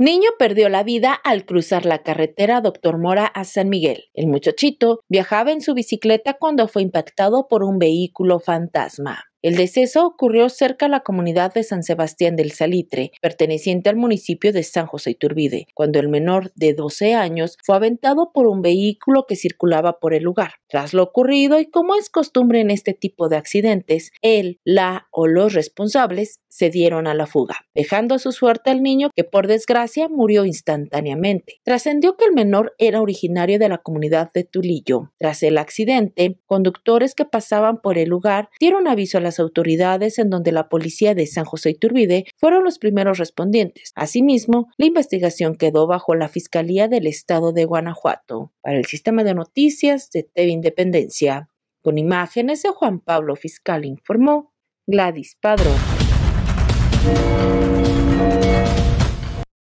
Niño perdió la vida al cruzar la carretera Doctor Mora a San Miguel. El muchachito viajaba en su bicicleta cuando fue impactado por un vehículo fantasma. El deceso ocurrió cerca de la comunidad de San Sebastián del Salitre, perteneciente al municipio de San José Iturbide, cuando el menor de 12 años fue aventado por un vehículo que circulaba por el lugar. Tras lo ocurrido y como es costumbre en este tipo de accidentes, él, la o los responsables se dieron a la fuga, dejando a su suerte al niño que por desgracia murió instantáneamente. Trascendió que el menor era originario de la comunidad de Tulillo. Tras el accidente, conductores que pasaban por el lugar dieron aviso a la las autoridades en donde la policía de San José Iturbide fueron los primeros respondientes. Asimismo, la investigación quedó bajo la Fiscalía del Estado de Guanajuato. Para el sistema de noticias de TV Independencia, con imágenes de Juan Pablo Fiscal informó Gladys Padrón.